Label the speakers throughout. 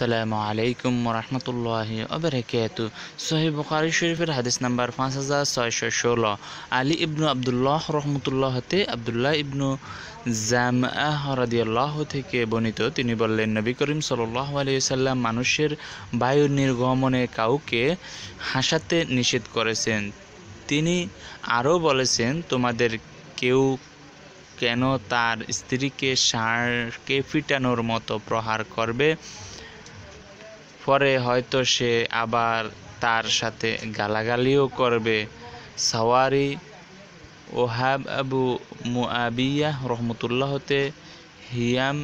Speaker 1: সালামু আলাইকুম রহমতুল্লাহ অবরাকাত সোহেব বুখারি শরীফের হাদিস নাম্বার পাঁচ হাজার ছয়শো ষোলো আলী ইবনু আবদুল্লাহ রহমতুল্লাহ হতে আবদুল্লাহ ইবনু জাম আহরাদিয়াল্লাহ থেকে বর্ণিত তিনি বললেন নবী করিম সাল্লাহ সাল্লাম মানুষের বায়ু নির্গমনে কাউকে হাসাতে নিষেধ করেছেন তিনি আরও বলেছেন তোমাদের কেউ কেন তার স্ত্রীকে ষাঁড়কে ফিটানোর মতো প্রহার করবে পরে হয়তো সে আবার তার সাথে গালাগালিও করবে সাওয়ারি ওহাব আবু মুআবিয়া রহমতুল্লাহ হতে হিয়াম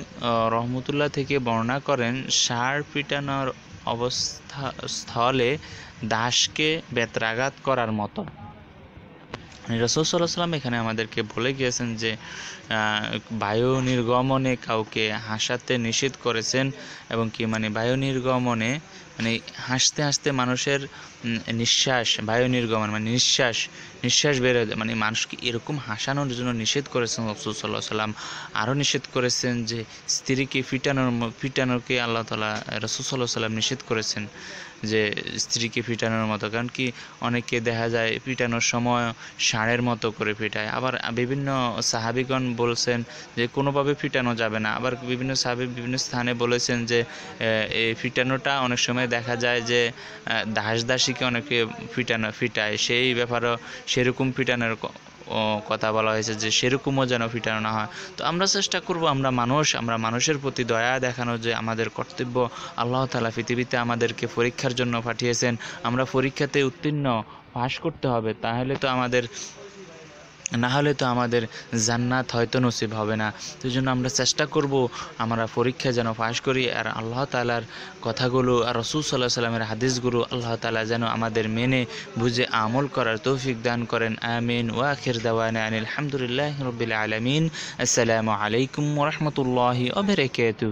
Speaker 1: রহমতুল্লাহ থেকে বর্ণনা করেন সার পিটানোর অবস্থা স্থলে দাসকে বেতরাঘাত করার মতো রসুল্লাহ সাল্লাম এখানে আমাদেরকে বলে গিয়েছেন যে বায়ু নির্গমনে কাউকে হাসাতে নিষেধ করেছেন এবং কি মানে বায়ু নির্গমনে মানে হাসতে হাসতে মানুষের নিঃশ্বাস বায়ু নির্গমন মানে নিঃশ্বাস নিঃশ্বাস বেরোয় যায় মানে মানুষকে এরকম হাসানোর জন্য নিষেধ করেছেন রসুল সাল্লাহ সাল্লাম আরও নিষেধ করেছেন যে স্ত্রীকে ফিটানোর ফিটানোকে আল্লাহ তালা রসুল সাল্লাহ সাল্লাম নিষেধ করেছেন যে স্ত্রীকে ফিটানোর মতো কারণ কি অনেকে দেখা যায় ফিটানোর সময় ষাঁড়ের মতো করে ফিটায় আবার বিভিন্ন সাহাবিগণ বলছেন যে কোনোভাবে ফিটানো যাবে না আবার বিভিন্ন সাহাবি বিভিন্ন স্থানে বলেছেন যে এই ফিটানোটা অনেক সময় সময় দেখা যায় যে দাস দাসীকে অনেকে ফিটানো ফিটায় সেই ব্যাপারেও সেরকম ফিটানোর কথা বলা হয়েছে যে সেরকমও যেন ফিটানো না হয় তো আমরা চেষ্টা করব আমরা মানুষ আমরা মানুষের প্রতি দয়া দেখানো যে আমাদের কর্তব্য আল্লাহ তালা পৃথিবীতে আমাদেরকে পরীক্ষার জন্য পাঠিয়েছেন আমরা পরীক্ষাতে উত্তীর্ণ পাশ করতে হবে তাহলে তো আমাদের না হলে তো আমাদের জান্নাত হয়তো নসিব হবে না তো জন্য আমরা চেষ্টা করব আমরা পরীক্ষা যেন পাশ করি আর আল্লাহ তালার কথাগুলো আর রসুল সাল্লাহ সাল্লামের হাদিসগুলো আল্লাহ তালা যেন আমাদের মেনে বুঝে আমল করার তৌফিক দান করেন আমিন ওয়াখির দাওয়ান আনিল আলহামদুলিল্লাহ রবিল আলমিন আসসালামু আলাইকুম রহমতুল্লাহ অবরেকাতু